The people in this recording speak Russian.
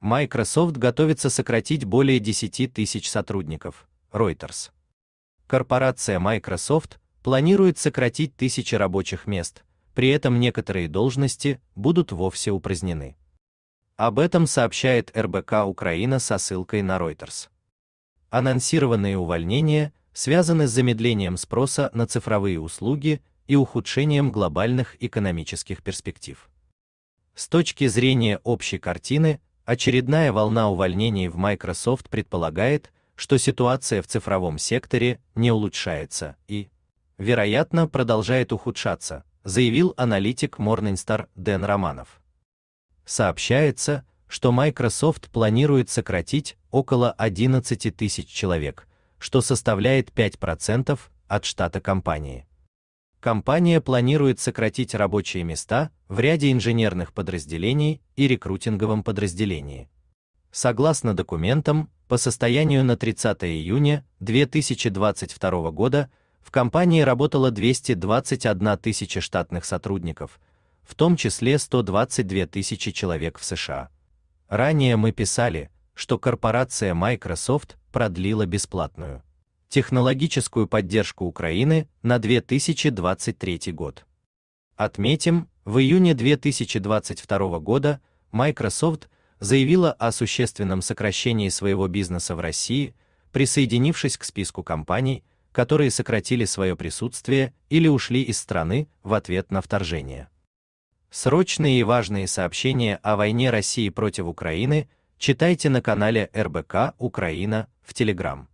Microsoft готовится сократить более 10 тысяч сотрудников. Reuters. Корпорация Microsoft планирует сократить тысячи рабочих мест, при этом некоторые должности будут вовсе упразднены. Об этом сообщает РБК Украина со ссылкой на Reuters. Анонсированные увольнения связаны с замедлением спроса на цифровые услуги и ухудшением глобальных экономических перспектив. С точки зрения общей картины, Очередная волна увольнений в Microsoft предполагает, что ситуация в цифровом секторе не улучшается и, вероятно, продолжает ухудшаться, заявил аналитик Morningstar Дэн Романов. Сообщается, что Microsoft планирует сократить около 11 тысяч человек, что составляет 5% от штата компании. Компания планирует сократить рабочие места в ряде инженерных подразделений и рекрутинговом подразделении. Согласно документам, по состоянию на 30 июня 2022 года в компании работало 221 тысяча штатных сотрудников, в том числе 122 тысячи человек в США. Ранее мы писали, что корпорация Microsoft продлила бесплатную технологическую поддержку Украины на 2023 год. Отметим, в июне 2022 года Microsoft заявила о существенном сокращении своего бизнеса в России, присоединившись к списку компаний, которые сократили свое присутствие или ушли из страны в ответ на вторжение. Срочные и важные сообщения о войне России против Украины читайте на канале РБК Украина в Телеграм.